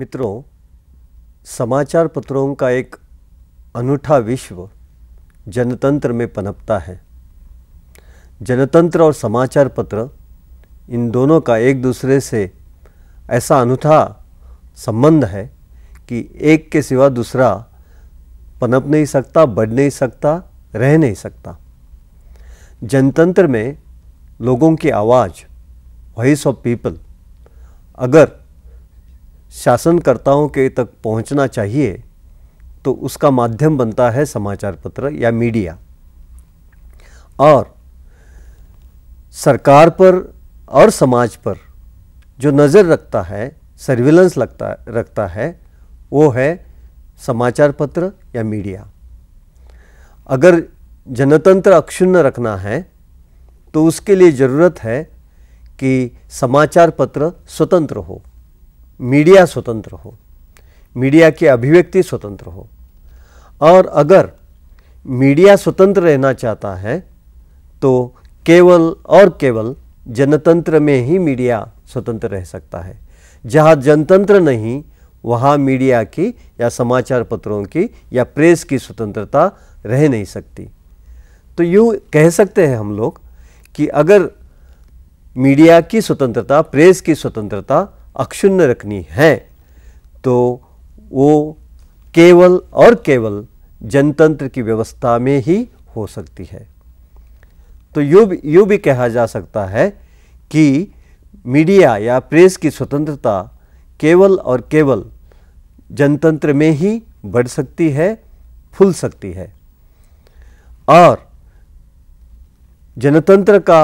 मित्रों समाचार पत्रों का एक अनूठा विश्व जनतंत्र में पनपता है जनतंत्र और समाचार पत्र इन दोनों का एक दूसरे से ऐसा अनूठा संबंध है कि एक के सिवा दूसरा पनप नहीं सकता बढ़ नहीं सकता रह नहीं सकता जनतंत्र में लोगों की आवाज़ वॉइस ऑफ पीपल अगर शासनकर्ताओं के तक पहुंचना चाहिए तो उसका माध्यम बनता है समाचार पत्र या मीडिया और सरकार पर और समाज पर जो नज़र रखता है सर्विलेंस लगता रखता है वो है समाचार पत्र या मीडिया अगर जनतंत्र अक्षुण्ण रखना है तो उसके लिए ज़रूरत है कि समाचार पत्र स्वतंत्र हो मीडिया स्वतंत्र हो मीडिया की अभिव्यक्ति स्वतंत्र हो और अगर मीडिया स्वतंत्र रहना चाहता है तो केवल और केवल जनतंत्र में ही मीडिया स्वतंत्र रह सकता है जहाँ जनतंत्र नहीं वहाँ मीडिया की या समाचार पत्रों की या प्रेस की स्वतंत्रता रह नहीं सकती तो यूँ कह सकते हैं हम लोग कि अगर मीडिया की स्वतंत्रता प्रेस की स्वतंत्रता अक्षुण्ण रखनी है तो वो केवल और केवल जनतंत्र की व्यवस्था में ही हो सकती है तो यू यू भी कहा जा सकता है कि मीडिया या प्रेस की स्वतंत्रता केवल और केवल जनतंत्र में ही बढ़ सकती है फूल सकती है और जनतंत्र का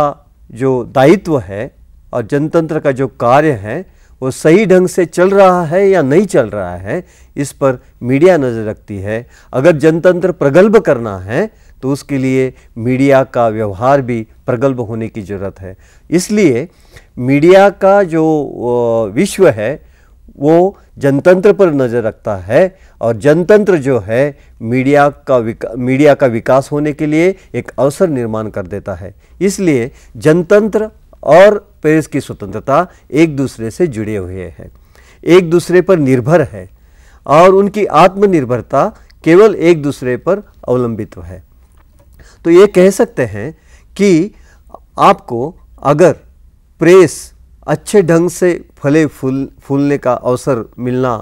जो दायित्व है और जनतंत्र का जो कार्य है वो सही ढंग से चल रहा है या नहीं चल रहा है इस पर मीडिया नज़र रखती है अगर जनतंत्र प्रगल्भ करना है तो उसके लिए मीडिया का व्यवहार भी प्रगल्भ होने की ज़रूरत है इसलिए मीडिया का जो विश्व है वो जनतंत्र पर नज़र रखता है और जनतंत्र जो है मीडिया का मीडिया का विकास होने के लिए एक अवसर निर्माण कर देता है इसलिए जनतंत्र और प्रेस की स्वतंत्रता एक दूसरे से जुड़े हुए हैं एक दूसरे पर निर्भर है और उनकी आत्मनिर्भरता केवल एक दूसरे पर अवलंबित है तो ये कह सकते हैं कि आपको अगर प्रेस अच्छे ढंग से फले फूल फूलने का अवसर मिलना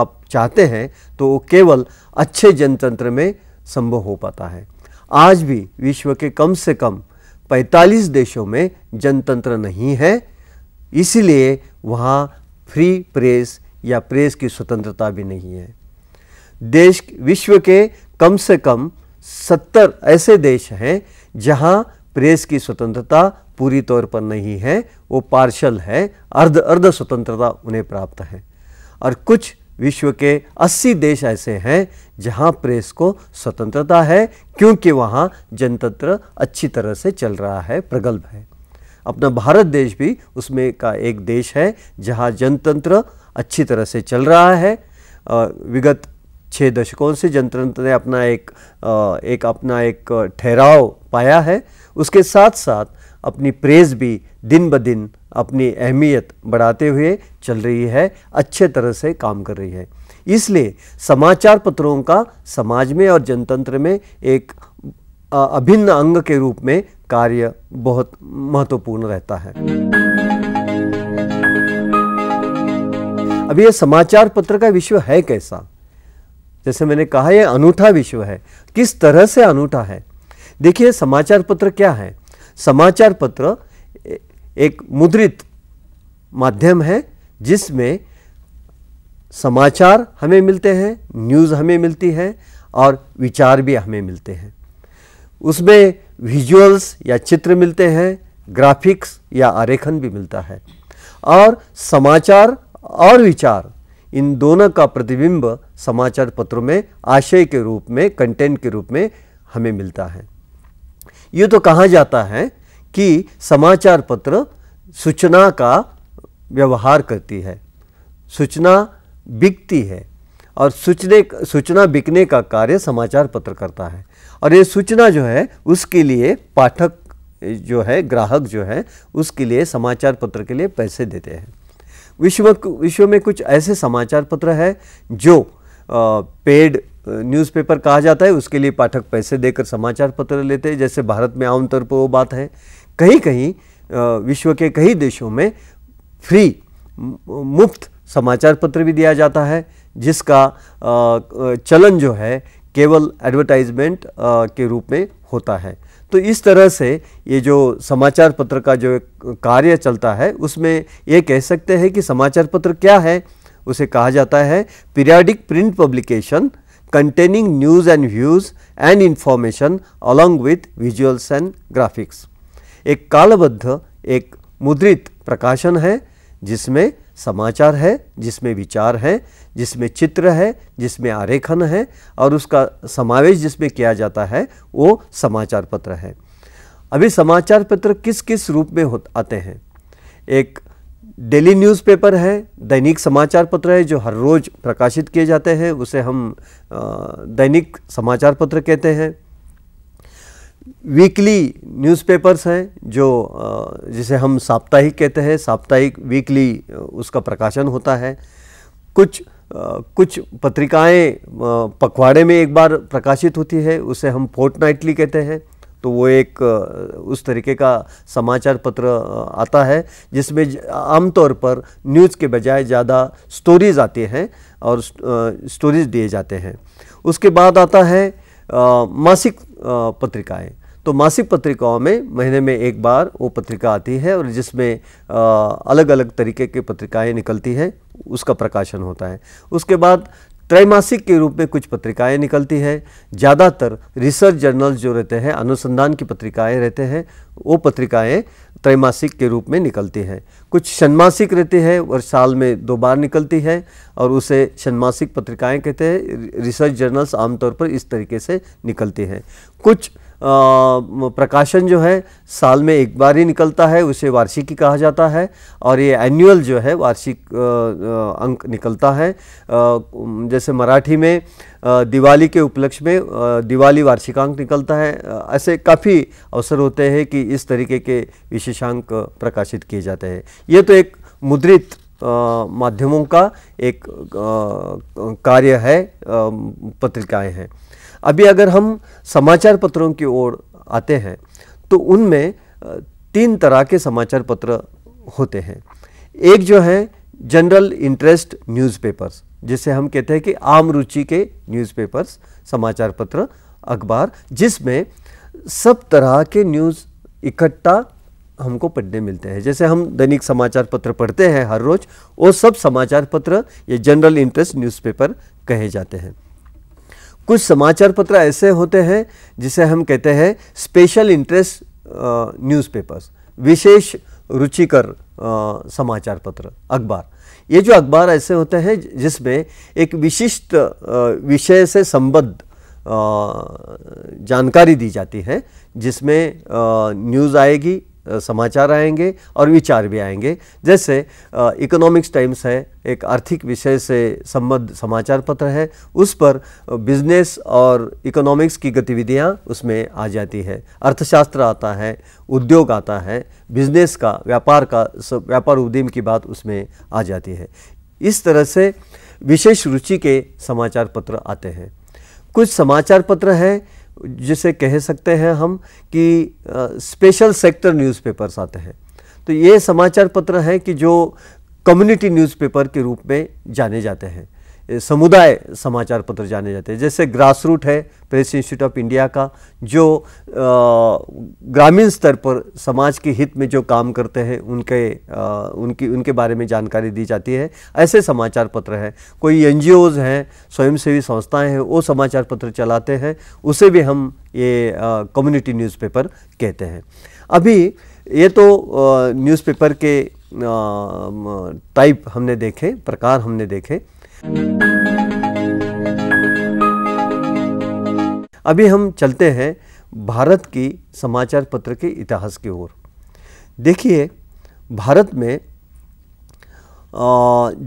आप चाहते हैं तो वो केवल अच्छे जनतंत्र में संभव हो पाता है आज भी विश्व के कम से कम 45 देशों में जनतंत्र नहीं है इसलिए वहाँ फ्री प्रेस या प्रेस की स्वतंत्रता भी नहीं है देश विश्व के कम से कम 70 ऐसे देश हैं जहाँ प्रेस की स्वतंत्रता पूरी तौर पर नहीं है वो पार्शल है अर्ध अर्ध स्वतंत्रता उन्हें प्राप्त है और कुछ विश्व के 80 देश ऐसे हैं जहां प्रेस को स्वतंत्रता है क्योंकि वहां जनतंत्र अच्छी तरह से चल रहा है प्रगल्भ है अपना भारत देश भी उसमें का एक देश है जहां जनतंत्र अच्छी तरह से चल रहा है विगत छः दशकों से जनतंत्र ने अपना एक एक अपना एक ठहराव पाया है उसके साथ साथ अपनी प्रेज भी दिन ब दिन अपनी अहमियत बढ़ाते हुए चल रही है अच्छे तरह से काम कर रही है इसलिए समाचार पत्रों का समाज में और जनतंत्र में एक अभिन्न अंग के रूप में कार्य बहुत महत्वपूर्ण रहता है अब यह समाचार पत्र का विश्व है कैसा जैसे मैंने कहा यह अनूठा विश्व है किस तरह से अनूठा है देखिए समाचार पत्र क्या है समाचार पत्र एक मुद्रित माध्यम है जिसमें समाचार हमें मिलते हैं न्यूज़ हमें मिलती है और विचार भी हमें मिलते हैं उसमें विजुअल्स या चित्र मिलते हैं ग्राफिक्स या आरेखन भी मिलता है और समाचार और विचार इन दोनों का प्रतिबिंब समाचार पत्रों में आशय के रूप में कंटेंट के रूप में हमें मिलता है ये तो कहा जाता है कि समाचार पत्र सूचना का व्यवहार करती है सूचना बिकती है और सूचने सूचना बिकने का कार्य समाचार पत्र करता है और ये सूचना जो है उसके लिए पाठक जो है ग्राहक जो है उसके लिए समाचार पत्र के लिए पैसे देते हैं विश्व विश्व में कुछ ऐसे समाचार पत्र है जो पेड न्यूज़पेपर कहा जाता है उसके लिए पाठक पैसे देकर समाचार पत्र लेते हैं जैसे भारत में आमतौर पर वो बात है कहीं कहीं विश्व के कई देशों में फ्री मुफ्त समाचार पत्र भी दिया जाता है जिसका चलन जो है केवल एडवर्टाइजमेंट के रूप में होता है तो इस तरह से ये जो समाचार पत्र का जो कार्य चलता है उसमें ये कह सकते हैं कि समाचार पत्र क्या है उसे कहा जाता है periodic print publication containing news and views and information along with visuals and graphics. एक कालबद्ध एक मुद्रित प्रकाशन है जिसमें समाचार है जिसमें विचार है जिसमें चित्र है जिसमें आरेखन है और उसका समावेश जिसमें किया जाता है वो समाचार पत्र है अभी समाचार पत्र किस किस रूप में हो आते हैं एक डेली न्यूज़पेपर है दैनिक समाचार पत्र है जो हर रोज़ प्रकाशित किए जाते हैं उसे हम दैनिक समाचार पत्र कहते हैं वीकली न्यूज़पेपर्स हैं जो जिसे हम साप्ताहिक कहते हैं साप्ताहिक वीकली उसका प्रकाशन होता है कुछ कुछ पत्रिकाएं पखवाड़े में एक बार प्रकाशित होती है उसे हम फोर्ट कहते हैं तो वो एक उस तरीके का समाचार पत्र आता है जिसमें आमतौर पर न्यूज़ के बजाय ज़्यादा स्टोरीज़ आते हैं और स्टोरीज़ दिए जाते हैं उसके बाद आता है मासिक पत्रिकाएं तो मासिक पत्रिकाओं में महीने में एक बार वो पत्रिका आती है और जिसमें अलग अलग तरीके की पत्रिकाएं निकलती हैं उसका प्रकाशन होता है उसके बाद त्रैमासिक के रूप में कुछ पत्रिकाएं निकलती है ज़्यादातर रिसर्च जर्नल्स जो रहते हैं अनुसंधान की पत्रिकाएं रहते हैं वो पत्रिकाएं त्रैमासिक के रूप में निकलती हैं कुछ षणमासिक रहती है और साल में दो बार निकलती है और उसे षणमासिक पत्रिकाएं कहते हैं रिसर्च जर्नल्स आमतौर पर इस तरीके से निकलती हैं कुछ प्रकाशन जो है साल में एक बार ही निकलता है उसे वार्षिकी कहा जाता है और ये एनुअल जो है वार्षिक अंक निकलता है जैसे मराठी में दिवाली के उपलक्ष्य में दिवाली वार्षिकांक निकलता है ऐसे काफ़ी अवसर होते हैं कि इस तरीके के विशेषांक प्रकाशित किए जाते हैं ये तो एक मुद्रित माध्यमों का एक कार्य है पत्रिकाएं हैं अभी अगर हम समाचार पत्रों की ओर आते हैं तो उनमें तीन तरह के समाचार पत्र होते हैं एक जो है जनरल इंटरेस्ट न्यूज़पेपर्स जिसे हम कहते हैं कि आम रुचि के न्यूज़पेपर्स समाचार पत्र अखबार जिसमें सब तरह के न्यूज़ इकट्ठा हमको पढ़ने मिलते हैं जैसे हम दैनिक समाचार पत्र पढ़ते हैं हर रोज़ वो सब समाचार पत्र ये जनरल इंटरेस्ट न्यूज़पेपर कहे जाते हैं कुछ समाचार पत्र ऐसे होते हैं जिसे हम कहते हैं स्पेशल इंटरेस्ट न्यूज़पेपर्स विशेष रुचिकर समाचार पत्र अखबार ये जो अखबार ऐसे होते हैं जिसमें एक विशिष्ट विषय से संबद्ध जानकारी दी जाती है जिसमें न्यूज़ आएगी समाचार आएंगे और विचार भी आएंगे जैसे इकोनॉमिक्स टाइम्स है एक आर्थिक विषय से संबद्ध समाचार पत्र है उस पर बिजनेस और इकोनॉमिक्स की गतिविधियां उसमें आ जाती है अर्थशास्त्र आता है उद्योग आता है बिजनेस का व्यापार का व्यापार उद्यम की बात उसमें आ जाती है इस तरह से विशेष रुचि के समाचार पत्र आते हैं कुछ समाचार पत्र हैं जिसे कह सकते हैं हम कि स्पेशल सेक्टर न्यूज़पेपर्स आते हैं तो ये समाचार पत्र हैं कि जो कम्युनिटी न्यूज़पेपर के रूप में जाने जाते हैं समुदाय समाचार पत्र जाने जाते हैं जैसे ग्रास रूट है प्रेस इंस्टीट्यूट ऑफ इंडिया का जो ग्रामीण स्तर पर समाज के हित में जो काम करते हैं उनके आ, उनकी उनके बारे में जानकारी दी जाती है ऐसे समाचार पत्र हैं कोई एन हैं स्वयंसेवी संस्थाएं हैं वो समाचार पत्र चलाते हैं उसे भी हम ये कम्युनिटी न्यूज़पेपर कहते हैं अभी ये तो न्यूज़पेपर के टाइप हमने देखे प्रकार हमने देखे अभी हम चलते हैं भारत की समाचार पत्र के इतिहास की ओर देखिए भारत में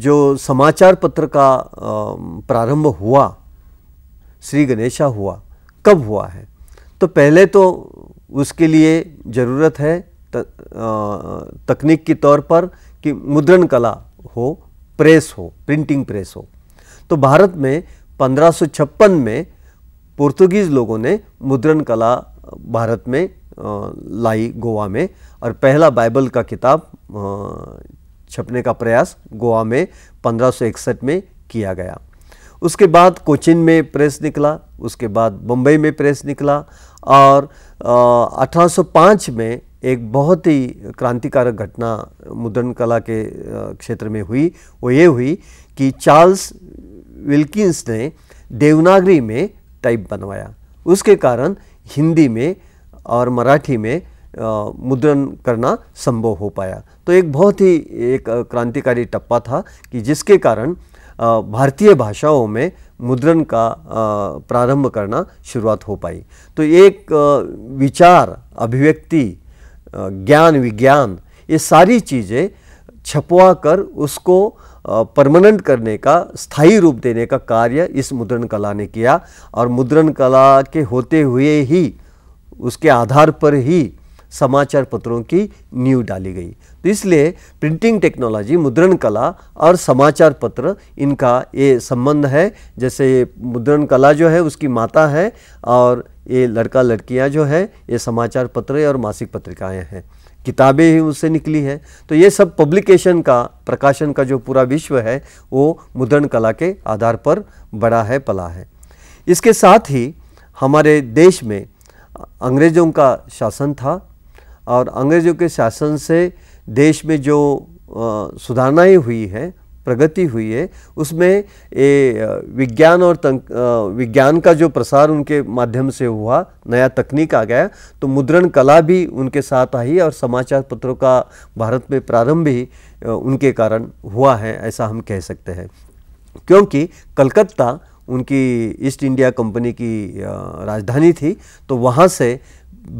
जो समाचार पत्र का प्रारंभ हुआ श्री गणेशा हुआ कब हुआ है तो पहले तो उसके लिए ज़रूरत है तकनीक के तौर पर कि मुद्रण कला हो प्रेस हो प्रिंटिंग प्रेस हो तो भारत में 1556 में पुर्तगीज़ लोगों ने मुद्रण कला भारत में लाई गोवा में और पहला बाइबल का किताब छपने का प्रयास गोवा में 1561 में किया गया उसके बाद कोचिन में प्रेस निकला उसके बाद बम्बई में प्रेस निकला और 1805 में एक बहुत ही क्रांतिकारक घटना मुद्रण कला के क्षेत्र में हुई वो ये हुई कि चार्ल्स विल्किंस ने देवनागरी में टाइप बनवाया उसके कारण हिंदी में और मराठी में मुद्रण करना संभव हो पाया तो एक बहुत ही एक क्रांतिकारी टप्पा था कि जिसके कारण भारतीय भाषाओं में मुद्रण का प्रारंभ करना शुरुआत हो पाई तो एक विचार अभिव्यक्ति ज्ञान विज्ञान ये सारी चीज़ें छपवा कर उसको परमानेंट करने का स्थायी रूप देने का कार्य इस मुद्रण कला ने किया और मुद्रण कला के होते हुए ही उसके आधार पर ही समाचार पत्रों की नींव डाली गई तो इसलिए प्रिंटिंग टेक्नोलॉजी मुद्रण कला और समाचार पत्र इनका ये संबंध है जैसे मुद्रण कला जो है उसकी माता है और ये लड़का लड़कियां जो है ये समाचार पत्र और मासिक पत्रिकाएं हैं किताबें ही उससे निकली हैं तो ये सब पब्लिकेशन का प्रकाशन का जो पूरा विश्व है वो मुद्रण कला के आधार पर बड़ा है पला है इसके साथ ही हमारे देश में अंग्रेज़ों का शासन था और अंग्रेज़ों के शासन से देश में जो सुधारणाएँ हुई हैं प्रगति हुई है उसमें ए, विज्ञान और तंक, विज्ञान का जो प्रसार उनके माध्यम से हुआ नया तकनीक आ गया तो मुद्रण कला भी उनके साथ आई और समाचार पत्रों का भारत में प्रारंभ भी उनके कारण हुआ है ऐसा हम कह सकते हैं क्योंकि कलकत्ता उनकी ईस्ट इंडिया कंपनी की राजधानी थी तो वहाँ से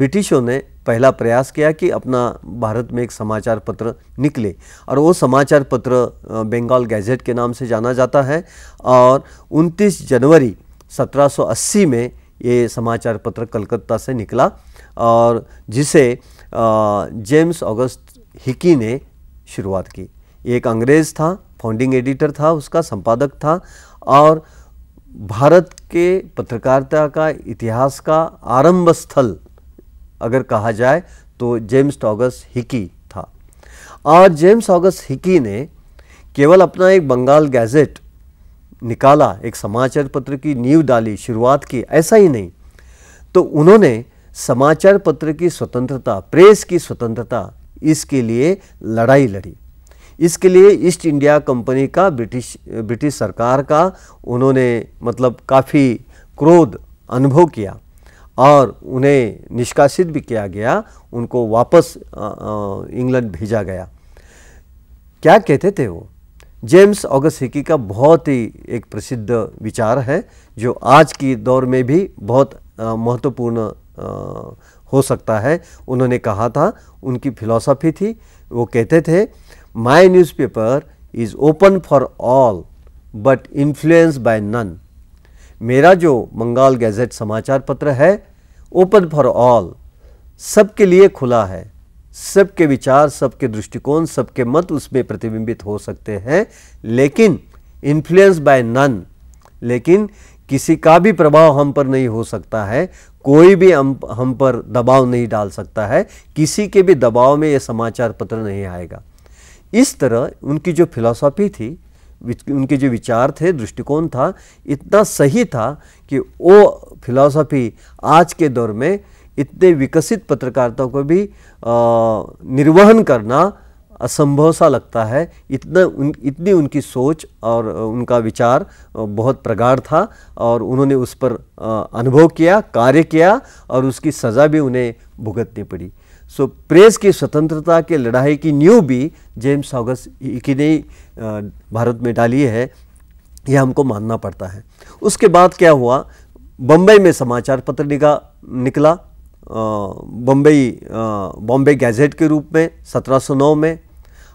ब्रिटिशों ने पहला प्रयास किया कि अपना भारत में एक समाचार पत्र निकले और वो समाचार पत्र बंगाल गैजेट के नाम से जाना जाता है और 29 जनवरी 1780 में ये समाचार पत्र कलकत्ता से निकला और जिसे जेम्स ऑगस्ट हिकी ने शुरुआत की एक अंग्रेज़ था फाउंडिंग एडिटर था उसका संपादक था और भारत के पत्रकारिता का इतिहास का आरंभ स्थल अगर कहा जाए तो जेम्स टॉगस हिकी था और जेम्स टॉगस हिकी ने केवल अपना एक बंगाल गैजेट निकाला एक समाचार पत्र की नींव डाली शुरुआत की ऐसा ही नहीं तो उन्होंने समाचार पत्र की स्वतंत्रता प्रेस की स्वतंत्रता इसके लिए लड़ाई लड़ी इसके लिए ईस्ट इंडिया कंपनी का ब्रिटिश ब्रिटिश सरकार का उन्होंने मतलब काफ़ी क्रोध अनुभव किया और उन्हें निष्कासित भी किया गया उनको वापस इंग्लैंड भेजा गया क्या कहते थे वो जेम्स ऑगस्ट हिकी का बहुत ही एक प्रसिद्ध विचार है जो आज की दौर में भी बहुत महत्वपूर्ण हो सकता है उन्होंने कहा था उनकी फिलॉसफी थी वो कहते थे my newspaper is open for all but influence by none मेरा जो बंगाल गैजेट समाचार पत्र है ओपन फॉर ऑल सबके लिए खुला है सबके विचार सबके दृष्टिकोण सबके मत उसमें प्रतिबिंबित हो सकते हैं लेकिन इन्फ्लुएंस बाय नन लेकिन किसी का भी प्रभाव हम पर नहीं हो सकता है कोई भी हम हम पर दबाव नहीं डाल सकता है किसी के भी दबाव में यह समाचार पत्र नहीं आएगा इस तरह उनकी जो फिलॉसफी थी उनके जो विचार थे दृष्टिकोण था इतना सही था कि वो फिलॉसफी आज के दौर में इतने विकसित पत्रकारिता को भी निर्वहन करना असंभव सा लगता है इतना उन इतनी उनकी सोच और उनका विचार बहुत प्रगाढ़ था और उन्होंने उस पर अनुभव किया कार्य किया और उसकी सज़ा भी उन्हें भुगतनी पड़ी सो प्रेस की स्वतंत्रता के लड़ाई की न्यू भी जेम्स ऑगस्ट की ने भारत में डाली है यह हमको मानना पड़ता है उसके बाद क्या हुआ बम्बई में समाचार पत्र निका निकला बम्बई बॉम्बे गैजेट के रूप में 1709 में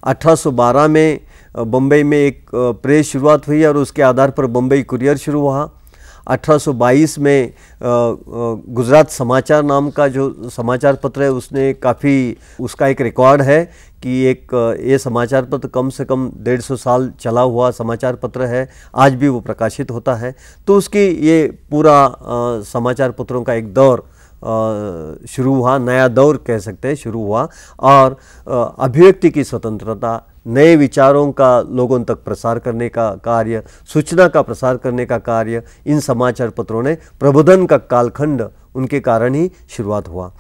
1812 में बम्बई में एक प्रेस शुरुआत हुई और उसके आधार पर बम्बई कुरियर शुरू हुआ 1822 में गुजरात समाचार नाम का जो समाचार पत्र है उसने काफ़ी उसका एक रिकॉर्ड है कि एक ये समाचार पत्र कम से कम डेढ़ सौ साल चला हुआ समाचार पत्र है आज भी वो प्रकाशित होता है तो उसकी ये पूरा समाचार पत्रों का एक दौर शुरू हुआ नया दौर कह सकते हैं शुरू हुआ और अभिव्यक्ति की स्वतंत्रता नए विचारों का लोगों तक प्रसार करने का कार्य सूचना का प्रसार करने का कार्य इन समाचार पत्रों ने प्रबोधन का कालखंड उनके कारण ही शुरुआत हुआ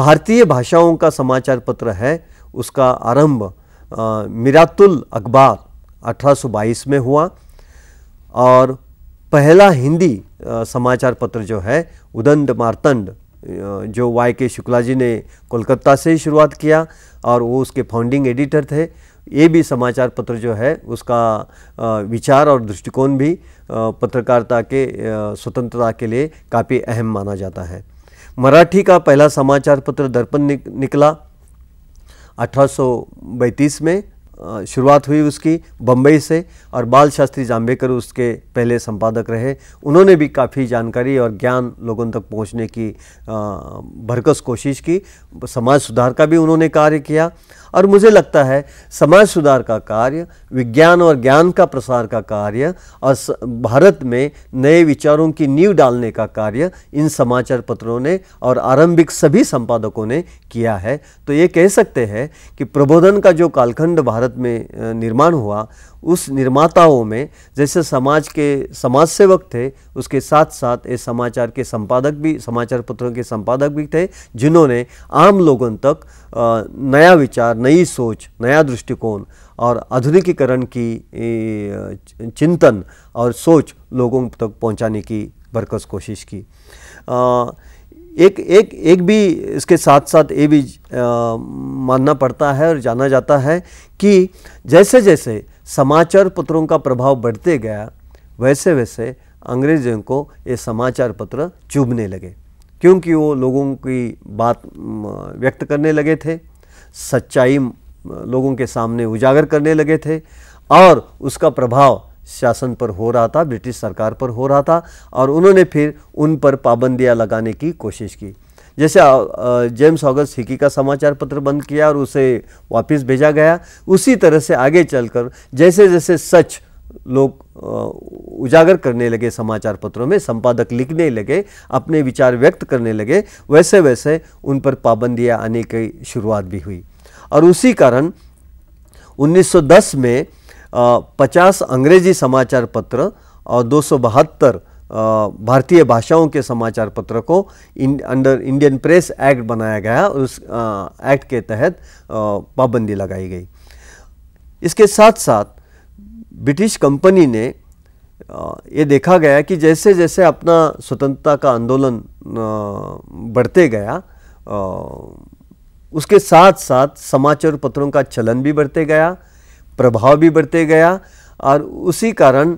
भारतीय भाषाओं का समाचार पत्र है उसका आरंभ मिरातुल अखबार 1822 में हुआ और पहला हिंदी समाचार पत्र जो है उदंड मारतंड जो वाई के शुक्ला जी ने कोलकाता से ही शुरुआत किया और वो उसके फाउंडिंग एडिटर थे ये भी समाचार पत्र जो है उसका विचार और दृष्टिकोण भी पत्रकारिता के स्वतंत्रता के लिए काफ़ी अहम माना जाता है मराठी का पहला समाचार पत्र दर्पण निक, निकला 1832 में शुरुआत हुई उसकी बम्बई से और बाल शास्त्री जाम्बेकर उसके पहले संपादक रहे उन्होंने भी काफ़ी जानकारी और ज्ञान लोगों तक पहुंचने की भरकस कोशिश की समाज सुधार का भी उन्होंने कार्य किया और मुझे लगता है समाज सुधार का कार्य विज्ञान और ज्ञान का प्रसार का कार्य और भारत में नए विचारों की नींव डालने का कार्य इन समाचार पत्रों ने और आरंभिक सभी संपादकों ने किया है तो ये कह सकते हैं कि प्रबोधन का जो कालखंड भारत में निर्माण हुआ उस निर्माताओं में जैसे समाज के समाज सेवक थे उसके साथ साथ ये समाचार के संपादक भी समाचार पत्रों के संपादक भी थे जिन्होंने आम लोगों तक नया विचार नई सोच नया दृष्टिकोण और आधुनिकीकरण की चिंतन और सोच लोगों तक पहुंचाने की भरकस कोशिश की एक एक एक भी इसके साथ साथ ये भी मानना पड़ता है और जाना जाता है कि जैसे जैसे समाचार पत्रों का प्रभाव बढ़ते गया वैसे वैसे अंग्रेजों को ये समाचार पत्र चुभने लगे क्योंकि वो लोगों की बात व्यक्त करने लगे थे सच्चाई लोगों के सामने उजागर करने लगे थे और उसका प्रभाव शासन पर हो रहा था ब्रिटिश सरकार पर हो रहा था और उन्होंने फिर उन पर पाबंदियां लगाने की कोशिश की जैसे जेम्स ऑगस्ट हिकी का समाचार पत्र बंद किया और उसे वापस भेजा गया उसी तरह से आगे चलकर जैसे जैसे सच लोग उजागर करने लगे समाचार पत्रों में संपादक लिखने लगे अपने विचार व्यक्त करने लगे वैसे वैसे उन पर पाबंदियां आने की शुरुआत भी हुई और उसी कारण 1910 में पचास अंग्रेजी समाचार पत्र और दो भारतीय भाषाओं के समाचार पत्र को इन अंडर इंडियन प्रेस एक्ट बनाया गया उस एक्ट के तहत पाबंदी लगाई गई इसके साथ साथ ब्रिटिश कंपनी ने ये देखा गया कि जैसे जैसे अपना स्वतंत्रता का आंदोलन बढ़ते गया उसके साथ साथ समाचार पत्रों का चलन भी बढ़ते गया प्रभाव भी बढ़ते गया और उसी कारण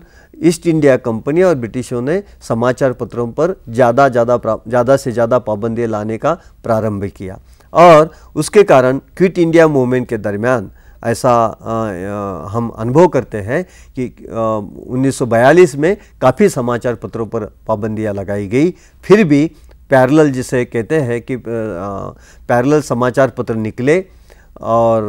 ईस्ट इंडिया कंपनी और ब्रिटिशों ने समाचार पत्रों पर ज़्यादा ज़्यादा ज़्यादा से ज़्यादा पाबंदियाँ लाने का प्रारंभ किया और उसके कारण क्विट इंडिया मूवमेंट के दरमियान ऐसा आ, हम अनुभव करते हैं कि आ, 1942 में काफ़ी समाचार पत्रों पर पाबंदियां लगाई गई फिर भी पैरल जिसे कहते हैं कि पैरल समाचार पत्र निकले और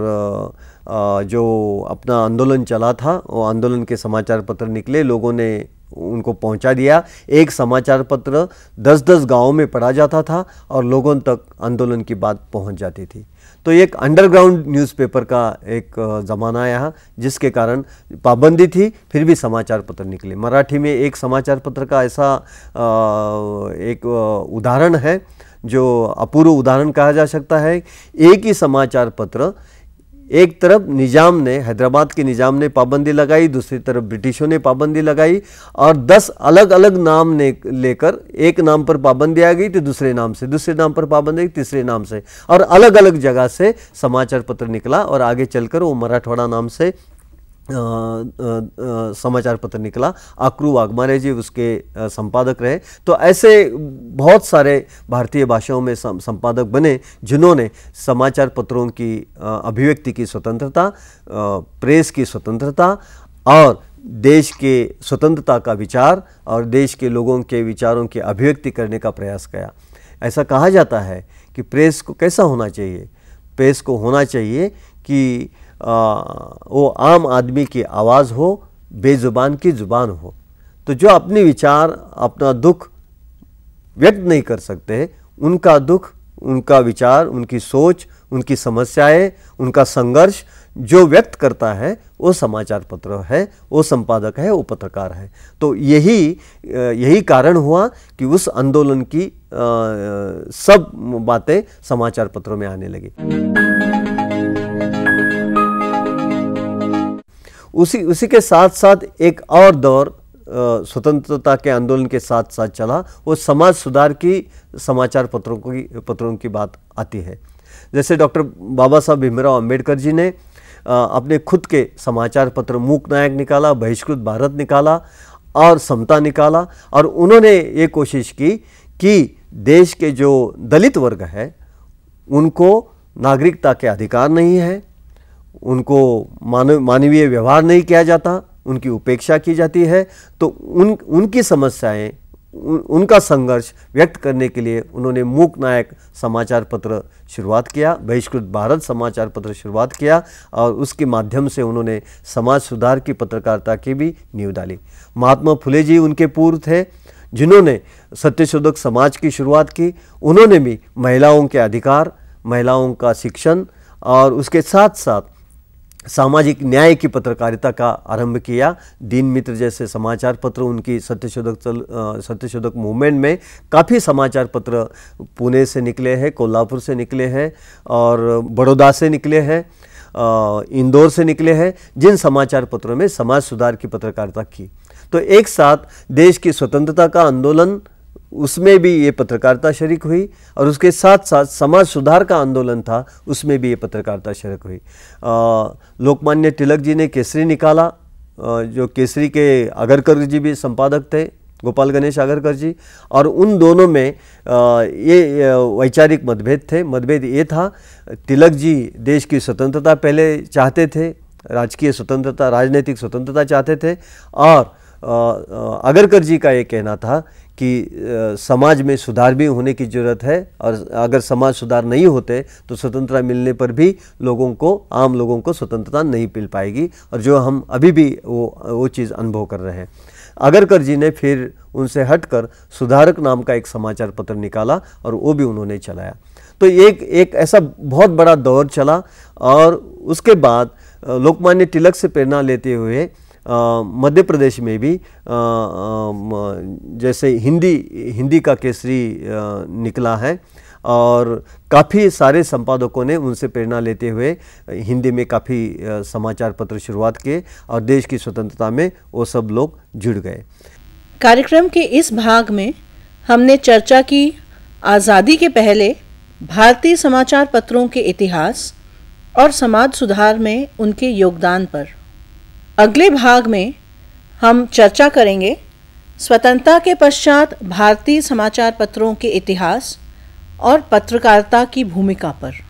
आ, जो अपना आंदोलन चला था वो आंदोलन के समाचार पत्र निकले लोगों ने उनको पहुंचा दिया एक समाचार पत्र दस दस गांवों में पढ़ा जाता था और लोगों तक आंदोलन की बात पहुंच जाती थी तो एक अंडरग्राउंड न्यूज़पेपर का एक ज़माना आया जिसके कारण पाबंदी थी फिर भी समाचार पत्र निकले मराठी में एक समाचार पत्र का ऐसा एक उदाहरण है जो अपूर्व उदाहरण कहा जा सकता है एक ही समाचार पत्र एक तरफ निज़ाम ने हैदराबाद के निज़ाम ने पाबंदी लगाई दूसरी तरफ ब्रिटिशों ने पाबंदी लगाई और दस अलग अलग नाम ने लेकर एक नाम पर पाबंदी आ गई तो दूसरे नाम से दूसरे नाम पर पाबंदी तीसरे नाम से और अलग अलग जगह से समाचार पत्र निकला और आगे चलकर वो मराठवाड़ा नाम से समाचार पत्र निकला आक्रू वाघमारे जी उसके संपादक रहे तो ऐसे बहुत सारे भारतीय भाषाओं में संपादक बने जिन्होंने समाचार पत्रों की अभिव्यक्ति की स्वतंत्रता प्रेस की स्वतंत्रता और देश के स्वतंत्रता का विचार और देश के लोगों के विचारों की अभिव्यक्ति करने का प्रयास किया ऐसा कहा जाता है कि प्रेस को कैसा होना चाहिए प्रेस को होना चाहिए कि वो आम आदमी की आवाज़ हो बेज़ुबान की ज़ुबान हो तो जो अपने विचार अपना दुख व्यक्त नहीं कर सकते उनका दुख उनका विचार उनकी सोच उनकी समस्याएं उनका संघर्ष जो व्यक्त करता है वो समाचार पत्र है वो संपादक है वो पत्रकार है तो यही यही कारण हुआ कि उस आंदोलन की सब बातें समाचार पत्रों में आने लगी उसी उसी के साथ साथ एक और दौर स्वतंत्रता के आंदोलन के साथ साथ चला वो समाज सुधार की समाचार पत्रों की पत्रों की बात आती है जैसे डॉक्टर बाबा साहब भीमराव अम्बेडकर जी ने अपने खुद के समाचार पत्र मूक नायक निकाला बहिष्कृत भारत निकाला और समता निकाला और उन्होंने ये कोशिश की कि देश के जो दलित वर्ग है उनको नागरिकता के अधिकार नहीं है उनको मानव मानवीय व्यवहार नहीं किया जाता उनकी उपेक्षा की जाती है तो उन उनकी समस्याएं उन, उनका संघर्ष व्यक्त करने के लिए उन्होंने मूक नायक समाचार पत्र शुरुआत किया बहिष्कृत भारत समाचार पत्र शुरुआत किया और उसके माध्यम से उन्होंने समाज सुधार की पत्रकारिता की भी नींव डाली महात्मा फुले जी उनके पूर्व थे जिन्होंने सत्यशोधक समाज की शुरुआत की उन्होंने भी महिलाओं के अधिकार महिलाओं का शिक्षण और उसके साथ साथ सामाजिक न्याय की पत्रकारिता का आरंभ किया दीन मित्र जैसे समाचार पत्र उनकी सत्यशोधक चल सत्यशोधक मूवमेंट में काफ़ी समाचार पत्र पुणे से निकले हैं कोल्हापुर से निकले हैं और बड़ौदा से निकले हैं इंदौर से निकले हैं जिन समाचार पत्रों में समाज सुधार की पत्रकारिता की तो एक साथ देश की स्वतंत्रता का आंदोलन उसमें भी ये पत्रकारिता शरीक हुई और उसके साथ साथ समाज सुधार का आंदोलन था उसमें भी ये पत्रकारिता शरीक हुई लोकमान्य तिलक जी ने केसरी निकाला जो केसरी के अगरकर जी भी संपादक थे गोपाल गणेश आगरकर जी और उन दोनों में ये वैचारिक मतभेद थे मतभेद ये था तिलक जी देश की स्वतंत्रता पहले चाहते थे राजकीय स्वतंत्रता राजनीतिक स्वतंत्रता चाहते थे और अगरकर जी का ये कहना था कि समाज में सुधार भी होने की ज़रूरत है और अगर समाज सुधार नहीं होते तो स्वतंत्रता मिलने पर भी लोगों को आम लोगों को स्वतंत्रता नहीं मिल पाएगी और जो हम अभी भी वो वो चीज़ अनुभव कर रहे हैं अगरकर जी ने फिर उनसे हटकर सुधारक नाम का एक समाचार पत्र निकाला और वो भी उन्होंने चलाया तो एक एक ऐसा बहुत बड़ा दौर चला और उसके बाद लोकमान्य तिलक से प्रेरणा लेते हुए मध्य प्रदेश में भी जैसे हिंदी हिंदी का केसरी निकला है और काफ़ी सारे संपादकों ने उनसे प्रेरणा लेते हुए हिंदी में काफ़ी समाचार पत्र शुरुआत किए और देश की स्वतंत्रता में वो सब लोग जुड़ गए कार्यक्रम के इस भाग में हमने चर्चा की आज़ादी के पहले भारतीय समाचार पत्रों के इतिहास और समाज सुधार में उनके योगदान पर अगले भाग में हम चर्चा करेंगे स्वतंत्रता के पश्चात भारतीय समाचार पत्रों के इतिहास और पत्रकारिता की भूमिका पर